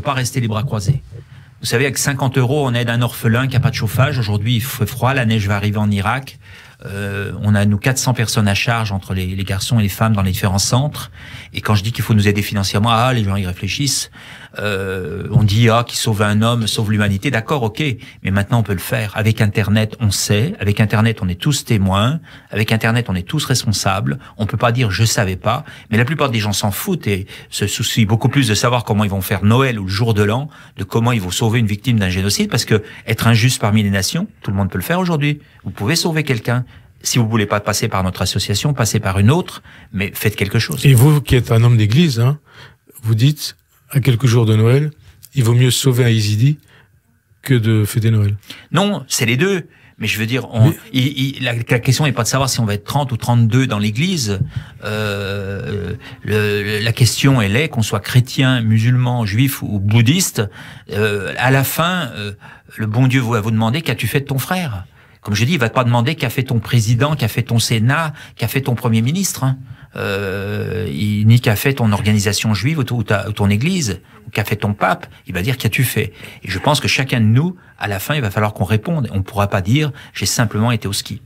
pas rester les bras croisés. Vous savez, avec 50 euros, on aide un orphelin qui n'a pas de chauffage. Aujourd'hui, il fait froid, la neige va arriver en Irak. Euh, on a nous 400 personnes à charge entre les, garçons et les femmes dans les différents centres. Et quand je dis qu'il faut nous aider financièrement, ah, les gens y réfléchissent. Euh, on dit ah, qui sauve un homme sauve l'humanité. D'accord, ok. Mais maintenant, on peut le faire. Avec Internet, on sait. Avec Internet, on est tous témoins. Avec Internet, on est tous responsables. On peut pas dire je savais pas. Mais la plupart des gens s'en foutent et se soucient beaucoup plus de savoir comment ils vont faire Noël ou le jour de l'an, de comment ils vont sauver une victime d'un génocide, parce que être injuste parmi les nations, tout le monde peut le faire aujourd'hui. Vous pouvez sauver quelqu'un si vous voulez pas passer par notre association, passez par une autre, mais faites quelque chose. Et vous, qui êtes un homme d'église, hein, vous dites, à quelques jours de Noël, il vaut mieux sauver un Yézidi que de fêter Noël. Non, c'est les deux. Mais je veux dire, on, la, question n'est pas de savoir si on va être 30 ou 32 dans l'Église. Euh, la question, elle est qu'on soit chrétien, musulman, juif ou bouddhiste. Euh, à la fin, euh, le bon Dieu va vous demander qu'as-tu fait de ton frère comme je dis, il va pas demander qu'a fait ton président, qu'a fait ton Sénat, qu'a fait ton Premier ministre, hein. euh, ni qu'a fait ton organisation juive ou, ou ton Église, ou qu'a fait ton pape. Il va dire qu'as-tu fait. Et je pense que chacun de nous, à la fin, il va falloir qu'on réponde. On ne pourra pas dire j'ai simplement été au ski.